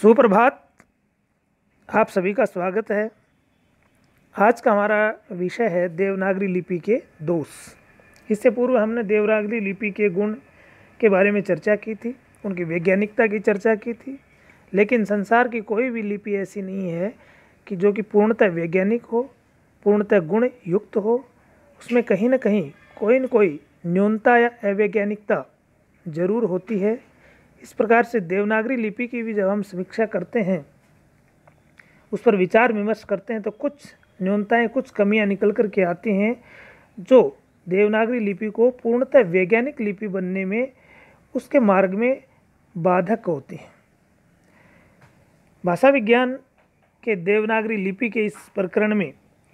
सुप्रभात आप सभी का स्वागत है आज का हमारा विषय है देवनागरी लिपि के दोष इससे पूर्व हमने देवनागरी लिपि के गुण के बारे में चर्चा की थी उनकी वैज्ञानिकता की चर्चा की थी लेकिन संसार की कोई भी लिपि ऐसी नहीं है कि जो कि पूर्णतः वैज्ञानिक हो पूर्णतः गुण युक्त हो उसमें कहीं ना कहीं कोई न कोई न्यूनता या अवैज्ञानिकता जरूर होती है इस प्रकार से देवनागरी लिपि की भी जब हम समीक्षा करते हैं उस पर विचार विमर्श करते हैं तो कुछ न्यूनताएं कुछ कमियां निकल कर के आती हैं जो देवनागरी लिपि को पूर्णतः वैज्ञानिक लिपि बनने में उसके मार्ग में बाधक होती हैं भाषा विज्ञान के देवनागरी लिपि के इस प्रकरण में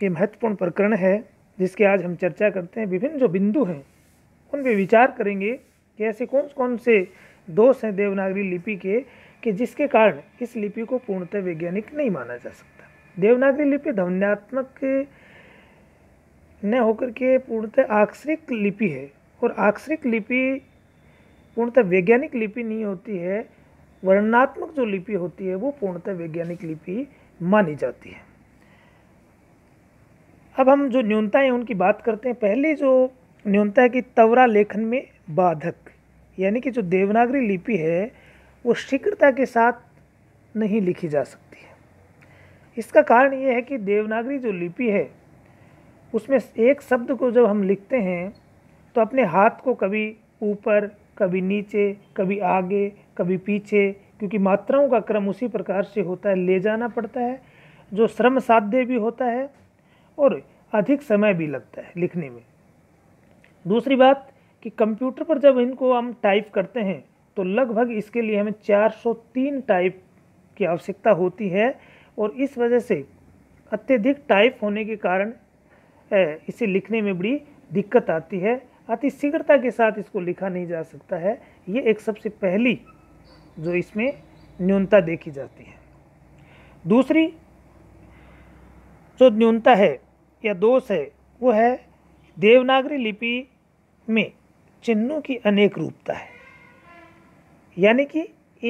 ये महत्वपूर्ण प्रकरण है जिसके आज हम चर्चा करते हैं विभिन्न जो बिंदु हैं उन पर विचार करेंगे कि ऐसे कौन कौन से दोष हैं देवनागरी लिपि के कि जिसके कारण इस लिपि को पूर्णतः वैज्ञानिक नहीं माना जा सकता देवनागरी लिपि ध्वन्यात्मक न होकर के पूर्णतः आक्षरिक लिपि है और आक्षरिक लिपि पूर्णतः वैज्ञानिक लिपि नहीं होती है वर्णनात्मक जो लिपि होती है वो पूर्णतः वैज्ञानिक लिपि मानी जाती है अब हम जो न्यूनताएं उनकी बात करते हैं पहली जो न्यूनता है कि तवरा लेखन में बाधक यानी कि जो देवनागरी लिपि है वो शीघ्रता के साथ नहीं लिखी जा सकती है इसका कारण ये है कि देवनागरी जो लिपि है उसमें एक शब्द को जब हम लिखते हैं तो अपने हाथ को कभी ऊपर कभी नीचे कभी आगे कभी पीछे क्योंकि मात्राओं का क्रम उसी प्रकार से होता है ले जाना पड़ता है जो श्रम साध्य भी होता है और अधिक समय भी लगता है लिखने में दूसरी बात कि कंप्यूटर पर जब इनको हम टाइप करते हैं तो लगभग इसके लिए हमें 403 टाइप की आवश्यकता होती है और इस वजह से अत्यधिक टाइप होने के कारण इसे लिखने में बड़ी दिक्कत आती है अति शीघ्रता के साथ इसको लिखा नहीं जा सकता है ये एक सबसे पहली जो इसमें न्यूनता देखी जाती है दूसरी जो न्यूनता है या दोष है वो है देवनागरी लिपि में चिन्हों की अनेक रूपता है यानी कि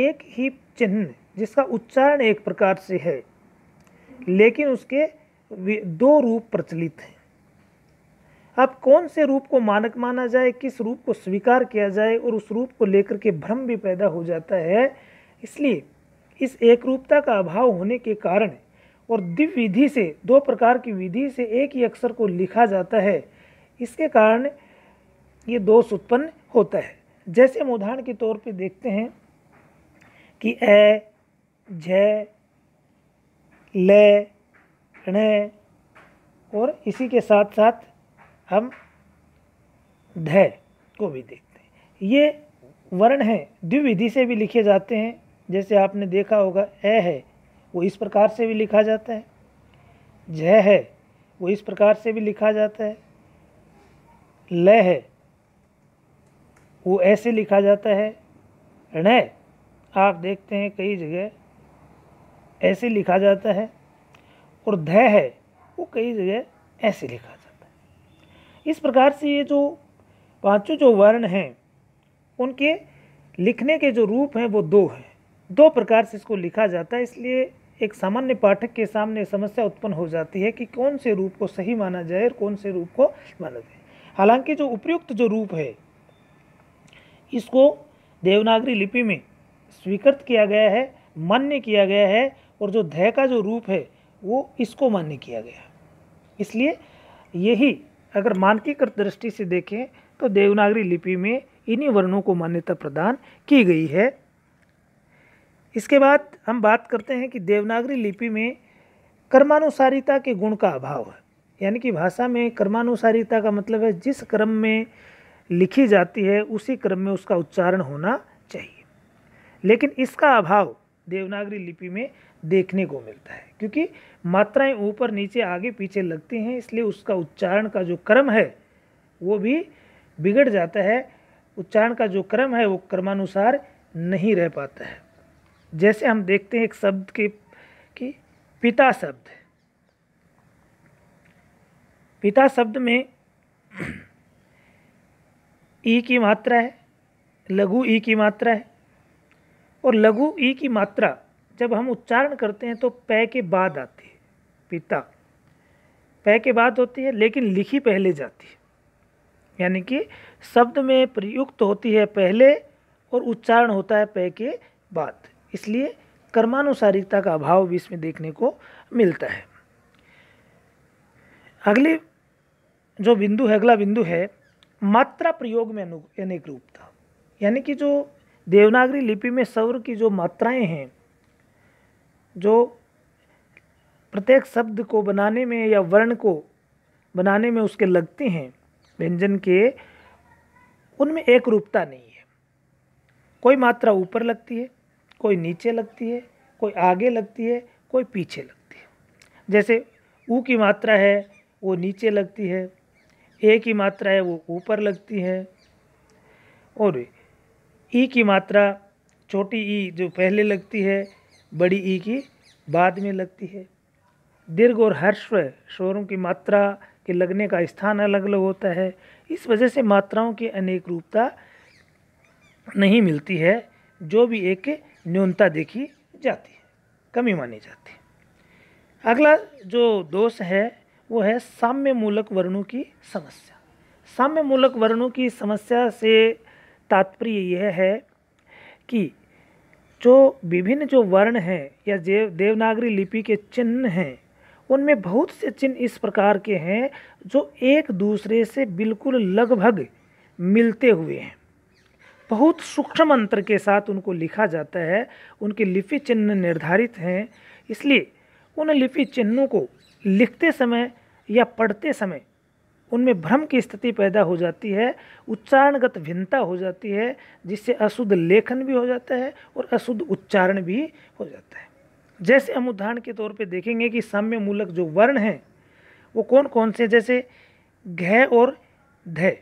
एक ही चिन्ह जिसका उच्चारण एक प्रकार से है लेकिन उसके दो रूप प्रचलित हैं अब कौन से रूप को मानक माना जाए किस रूप को स्वीकार किया जाए और उस रूप को लेकर के भ्रम भी पैदा हो जाता है इसलिए इस एक रूपता का अभाव होने के कारण और दिव्य विधि से दो प्रकार की विधि से एक ही अक्षर को लिखा जाता है इसके कारण ये दोष उत्पन्न होता है जैसे हम उदाहरण के तौर पे देखते हैं कि ए झ ले ने, और इसी के साथ साथ हम ध को भी देखते हैं ये वर्ण हैं द्विविधि से भी लिखे जाते हैं जैसे आपने देखा होगा ए है वो इस प्रकार से भी लिखा जाता है झ है वो इस प्रकार से भी लिखा जाता है ल है वो ऐसे लिखा जाता है ऋणय आप देखते हैं कई जगह ऐसे लिखा जाता है और धय है वो कई जगह ऐसे लिखा जाता है इस प्रकार से ये जो पांचों जो वर्ण हैं उनके लिखने के जो रूप हैं वो दो हैं दो प्रकार से इसको लिखा जाता है इसलिए एक सामान्य पाठक के सामने समस्या उत्पन्न हो जाती है कि कौन से रूप को सही माना जाए और कौन से रूप को माना जाए हालांकि जो उपयुक्त जो रूप है इसको देवनागरी लिपि में स्वीकृत किया गया है मान्य किया गया है और जो धय का जो रूप है वो इसको मान्य किया गया है इसलिए यही अगर मानकीकृत दृष्टि से देखें तो देवनागरी लिपि में इन्हीं वर्णों को मान्यता प्रदान की गई है इसके बाद हम बात करते हैं कि देवनागरी लिपि में कर्मानुसारिता के गुण का अभाव है यानी कि भाषा में कर्मानुसारिता का मतलब है जिस क्रम में लिखी जाती है उसी क्रम में उसका उच्चारण होना चाहिए लेकिन इसका अभाव देवनागरी लिपि में देखने को मिलता है क्योंकि मात्राएं ऊपर नीचे आगे पीछे लगती हैं इसलिए उसका उच्चारण का जो क्रम है वो भी बिगड़ जाता है उच्चारण का जो क्रम है वो क्रमानुसार नहीं रह पाता है जैसे हम देखते हैं एक शब्द के कि पिता शब्द पिता शब्द में ई की मात्रा है लघु ई की मात्रा है और लघु ई की मात्रा जब हम उच्चारण करते हैं तो पै के बाद आती है पिता पै के बाद होती है लेकिन लिखी पहले जाती है यानी कि शब्द में प्रयुक्त होती है पहले और उच्चारण होता है पै के बाद इसलिए कर्मानुसारिकता का अभाव भी इसमें देखने को मिलता है अगली जो बिंदु है अगला बिंदु है मात्रा प्रयोग में अनु अनेक रूप था यानी कि जो देवनागरी लिपि में सौर की जो मात्राएं हैं जो प्रत्येक शब्द को बनाने में या वर्ण को बनाने में उसके लगते हैं व्यंजन के उनमें एक रूपता नहीं है कोई मात्रा ऊपर लगती है कोई नीचे लगती है कोई आगे लगती है कोई पीछे लगती है जैसे ऊ की मात्रा है वो नीचे लगती है ए की मात्रा है वो ऊपर लगती है और ई की मात्रा छोटी ई जो पहले लगती है बड़ी ई की बाद में लगती है दीर्घ और हर्ष्व शोरों की मात्रा के लगने का स्थान अलग अलग होता है इस वजह से मात्राओं की अनेक रूपता नहीं मिलती है जो भी एक न्यूनता देखी जाती है कमी मानी जाती है अगला जो दोष है वो है साम्य मूलक वर्णों की समस्या साम्य मूलक वर्णों की समस्या से तात्पर्य यह है कि जो विभिन्न जो वर्ण हैं या देव देवनागरी लिपि के चिन्ह हैं उनमें बहुत से चिन्ह इस प्रकार के हैं जो एक दूसरे से बिल्कुल लगभग मिलते हुए हैं बहुत सूक्ष्म अंतर के साथ उनको लिखा जाता है उनके लिपि चिन्ह निर्धारित हैं इसलिए उन लिपि चिन्हों को लिखते समय या पढ़ते समय उनमें भ्रम की स्थिति पैदा हो जाती है उच्चारणगत भिन्नता हो जाती है जिससे अशुद्ध लेखन भी हो जाता है और अशुद्ध उच्चारण भी हो जाता है जैसे हम उदाहरण के तौर पे देखेंगे कि साम्य मूलक जो वर्ण हैं वो कौन कौन से जैसे घय और धय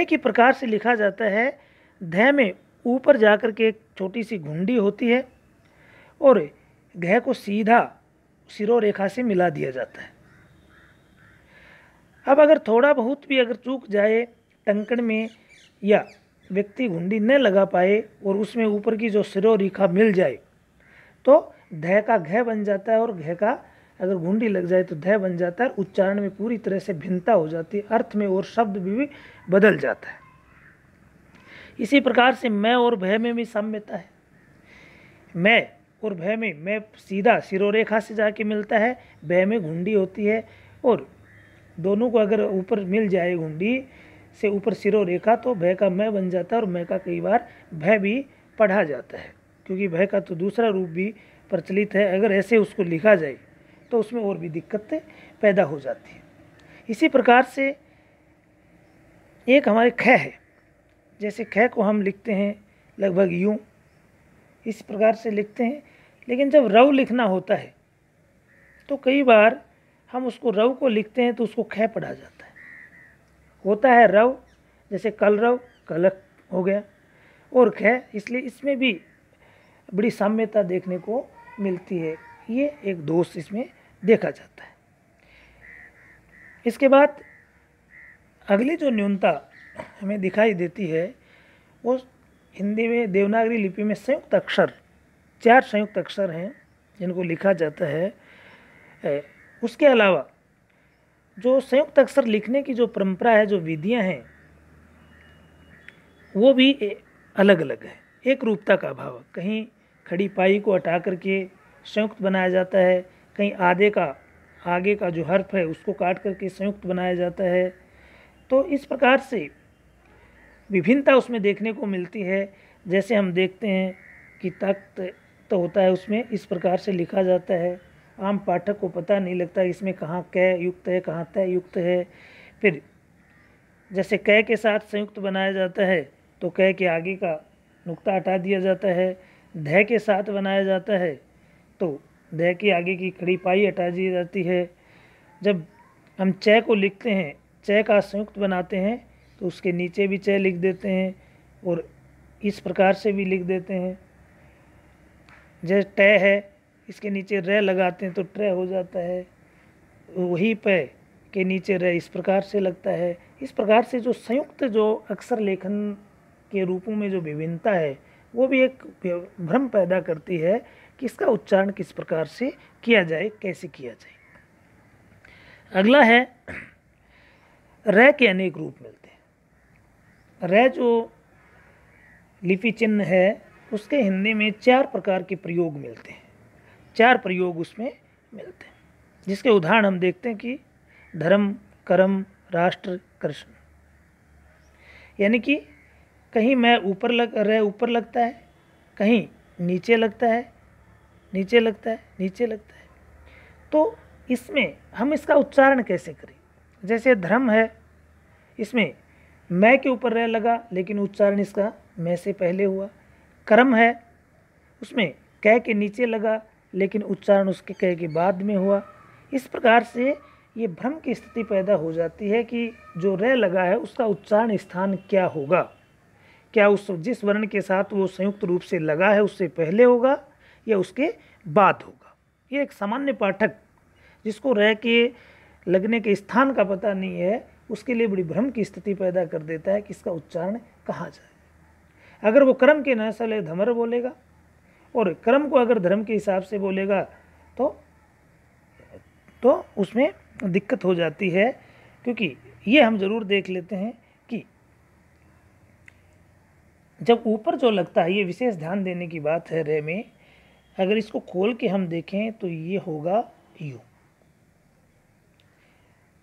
एक ही प्रकार से लिखा जाता है धय में ऊपर जाकर के एक छोटी सी घुंडी होती है और घय को सीधा सिरो रेखा से मिला दिया जाता है अब अगर थोड़ा बहुत भी अगर चूक जाए टंकण में या व्यक्ति घुंडी न लगा पाए और उसमें ऊपर की जो सिरो रेखा मिल जाए तो धय का घय बन जाता है और घय का अगर घुंडी लग जाए तो धय बन जाता है उच्चारण में पूरी तरह से भिन्नता हो जाती है अर्थ में और शब्द भी बदल जाता है इसी प्रकार से मैं और भय में भी साम्यता है मैं और भय में मैं सीधा सिरोरेखा से जाके मिलता है भय में घुंडी होती है और दोनों को अगर ऊपर मिल जाए घुंडी से ऊपर सिरो रेखा तो भय का मैं बन जाता है और मैं का कई बार भय भी पढ़ा जाता है क्योंकि भय का तो दूसरा रूप भी प्रचलित है अगर ऐसे उसको लिखा जाए तो उसमें और भी दिक्कतें पैदा हो जाती हैं इसी प्रकार से एक हमारे ख है जैसे ख को हम लिखते हैं लगभग यूँ इस प्रकार से लिखते हैं लेकिन जब रव लिखना होता है तो कई बार हम उसको रव को लिखते हैं तो उसको खै पढ़ा जाता है होता है रव जैसे कल रव कलक हो गया और खै इसलिए इसमें भी बड़ी साम्यता देखने को मिलती है ये एक दोष इसमें देखा जाता है इसके बाद अगली जो न्यूनता हमें दिखाई देती है वो हिंदी में देवनागरी लिपि में संयुक्त अक्षर चार संयुक्त अक्षर हैं जिनको लिखा जाता है उसके अलावा जो संयुक्त अक्षर लिखने की जो परंपरा है जो विधियां हैं वो भी अलग अलग है एक रूपता का अभाव कहीं खड़ी पाई को हटा करके संयुक्त बनाया जाता है कहीं आधे का आगे का जो हर्फ है उसको काट करके संयुक्त बनाया जाता है तो इस प्रकार से विभिन्नता उसमें देखने को मिलती है जैसे हम देखते हैं कि तख्त तो होता है उसमें इस प्रकार से लिखा जाता है आम पाठक को पता नहीं लगता इसमें कहाँ कै युक्त है कहाँ तय युक्त है फिर जैसे कै के साथ संयुक्त बनाया जाता है तो कै के आगे का नुक्ता हटा दिया जाता है धय के साथ बनाया जाता है तो धय के आगे की खड़ी पाई हटा दी जाती है जब हम चय को लिखते हैं चय का संयुक्त बनाते हैं तो उसके नीचे भी चय लिख देते हैं और इस प्रकार से भी लिख देते हैं जैसे टय है इसके नीचे रे लगाते हैं तो ट्र हो जाता है वही प के नीचे र इस प्रकार से लगता है इस प्रकार से जो संयुक्त जो अक्षर लेखन के रूपों में जो विभिन्नता है वो भी एक भ्रम पैदा करती है कि इसका उच्चारण किस प्रकार से किया जाए कैसे किया जाए अगला है र के अनेक रूप मिलते हैं र जो लिपि चिन्ह है उसके हिंदी में चार प्रकार के प्रयोग मिलते हैं चार प्रयोग उसमें मिलते हैं जिसके उदाहरण हम देखते हैं कि धर्म कर्म राष्ट्र कृष्ण यानी कि कहीं मैं ऊपर लग रहे ऊपर लगता है कहीं नीचे लगता है नीचे लगता है नीचे लगता है तो इसमें हम इसका उच्चारण कैसे करें जैसे धर्म है इसमें मैं के ऊपर रह लगा लेकिन उच्चारण इसका मैं से पहले हुआ कर्म है उसमें कह के नीचे लगा लेकिन उच्चारण उसके कहे के बाद में हुआ इस प्रकार से ये भ्रम की स्थिति पैदा हो जाती है कि जो रह लगा है उसका उच्चारण स्थान क्या होगा क्या उस जिस वर्ण के साथ वो संयुक्त रूप से लगा है उससे पहले होगा या उसके बाद होगा ये एक सामान्य पाठक जिसको रह के लगने के स्थान का पता नहीं है उसके लिए बड़ी भ्रम की स्थिति पैदा कर देता है कि इसका उच्चारण कहाँ जाए अगर वो कर्म के न सले धमर बोलेगा और कर्म को अगर धर्म के हिसाब से बोलेगा तो तो उसमें दिक्कत हो जाती है क्योंकि ये हम ज़रूर देख लेते हैं कि जब ऊपर जो लगता है ये विशेष ध्यान देने की बात है रे में अगर इसको खोल के हम देखें तो ये होगा यू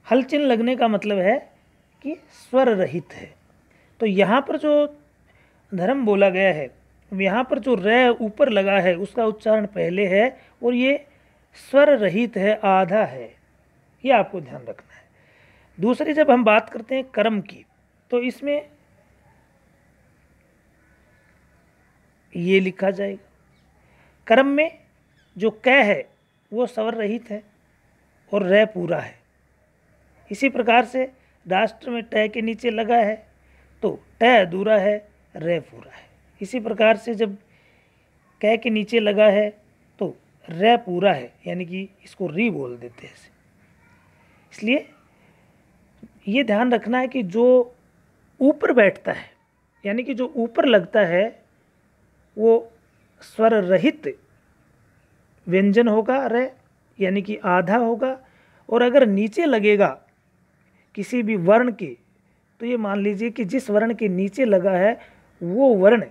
हलचिन लगने का मतलब है कि स्वर रहित है तो यहाँ पर जो धर्म बोला गया है यहाँ पर जो र ऊपर लगा है उसका उच्चारण पहले है और ये स्वर रहित है आधा है ये आपको ध्यान रखना है दूसरी जब हम बात करते हैं कर्म की तो इसमें ये लिखा जाएगा कर्म में जो क है वो स्वर रहित है और र पूरा है इसी प्रकार से राष्ट्र में ट के नीचे लगा है तो ट अधूरा है र पूरा है इसी प्रकार से जब कह के नीचे लगा है तो र पूरा है यानी कि इसको री बोल देते हैं इसलिए ये ध्यान रखना है कि जो ऊपर बैठता है यानी कि जो ऊपर लगता है वो स्वर रहित व्यंजन होगा रे यानी कि आधा होगा और अगर नीचे लगेगा किसी भी वर्ण के तो ये मान लीजिए कि जिस वर्ण के नीचे लगा है वो वर्ण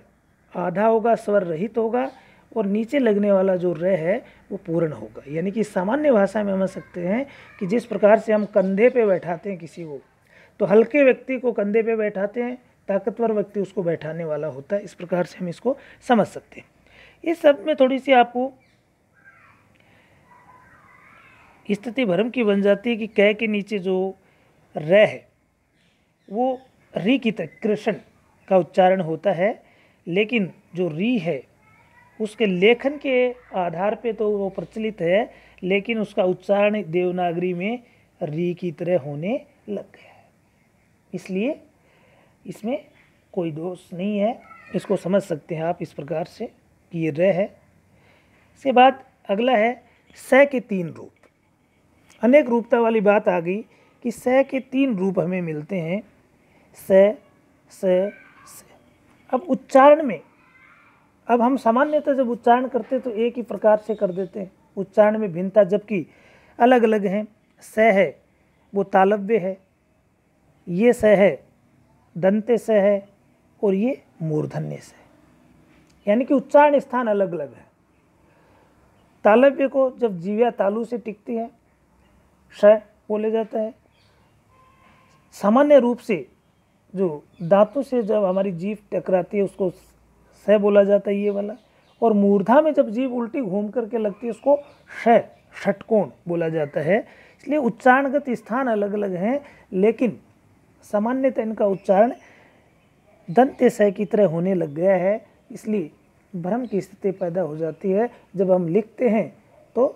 आधा होगा स्वर रहित होगा और नीचे लगने वाला जो रह है वो पूर्ण होगा यानी कि सामान्य भाषा में समझ सकते हैं कि जिस प्रकार से हम कंधे पे बैठाते हैं किसी को तो हल्के व्यक्ति को कंधे पे बैठाते हैं ताकतवर व्यक्ति उसको बैठाने वाला होता है इस प्रकार से हम इसको समझ सकते हैं इस शब्द में थोड़ी सी आपको स्थिति भ्रम की बन जाती है कि कह के नीचे जो रह है वो रिकित कृष्ण का उच्चारण होता है लेकिन जो री है उसके लेखन के आधार पे तो वो प्रचलित है लेकिन उसका उच्चारण देवनागरी में री की तरह होने लग गया है इसलिए इसमें कोई दोष नहीं है इसको समझ सकते हैं आप इस प्रकार से कि ये र है इसके बाद अगला है स के तीन रूप अनेक रूपता वाली बात आ गई कि स के तीन रूप हमें मिलते हैं स स अब उच्चारण में अब हम सामान्यतः जब उच्चारण करते तो एक ही प्रकार से कर देते हैं उच्चारण में भिन्नता जबकि अलग अलग हैं स है वो तालव्य है ये स है दंते स है और ये मूर्धन्य स है यानी कि उच्चारण स्थान अलग अलग है तालव्य को जब जीव्या तालु से टिकती है स बोले जाता है सामान्य रूप से जो दांतों से जब हमारी जीव टकराती है उसको स बोला जाता है ये वाला और मूर्धा में जब जीव उल्टी घूम करके लगती है उसको श षटकोण बोला जाता है इसलिए उच्चारणगत स्थान अलग अलग हैं लेकिन सामान्यतः इनका उच्चारण दंत सह की तरह होने लग गया है इसलिए भ्रम की स्थिति पैदा हो जाती है जब हम लिखते हैं तो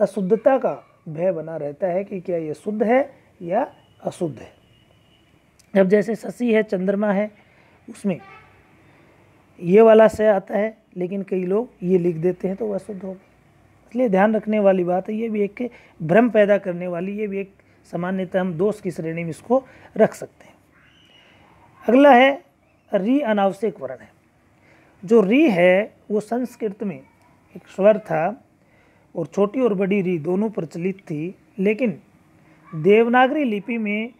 अशुद्धता का भय बना रहता है कि क्या ये शुद्ध है या अशुद्ध है अब जैसे शशि है चंद्रमा है उसमें ये वाला से आता है लेकिन कई लोग ये लिख देते हैं तो वह शुद्ध होगा इसलिए ध्यान रखने वाली बात है ये भी एक भ्रम पैदा करने वाली ये भी एक सामान्यतः हम दोष की श्रेणी में इसको रख सकते हैं अगला है री अनावश्यक वर्ण है जो री है वो संस्कृत में एक स्वर था और छोटी और बड़ी री दोनों प्रचलित थी लेकिन देवनागरी लिपि में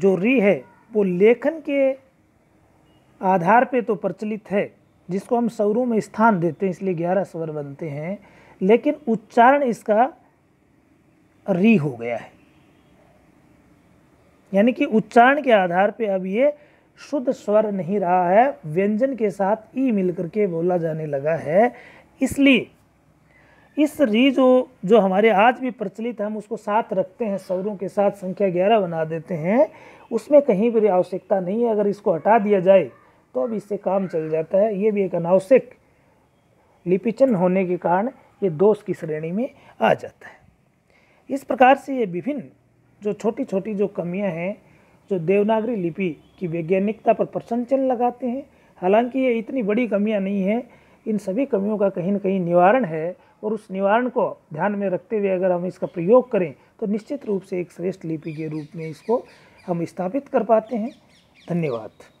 जो री है वो लेखन के आधार पे तो प्रचलित है जिसको हम स्वरों में स्थान देते हैं इसलिए ग्यारह स्वर बनते हैं लेकिन उच्चारण इसका री हो गया है यानी कि उच्चारण के आधार पे अब ये शुद्ध स्वर नहीं रहा है व्यंजन के साथ ई मिलकर के बोला जाने लगा है इसलिए इस री जो जो हमारे आज भी प्रचलित है हम उसको साथ रखते हैं स्वरों के साथ संख्या ग्यारह बना देते हैं उसमें कहीं भी आवश्यकता नहीं है अगर इसको हटा दिया जाए तो अब इससे काम चल जाता है ये भी एक अनावश्यक लिपिचन होने के कारण ये दोष की श्रेणी में आ जाता है इस प्रकार से ये विभिन्न जो छोटी छोटी जो कमियां हैं जो देवनागरी लिपि की वैज्ञानिकता पर प्रश्न लगाते हैं हालांकि ये इतनी बड़ी कमियां नहीं हैं इन सभी कमियों का कहीं ना कहीं निवारण है और उस निवारण को ध्यान में रखते हुए अगर हम इसका प्रयोग करें तो निश्चित रूप से एक श्रेष्ठ लिपि के रूप में इसको हम स्थापित कर पाते हैं धन्यवाद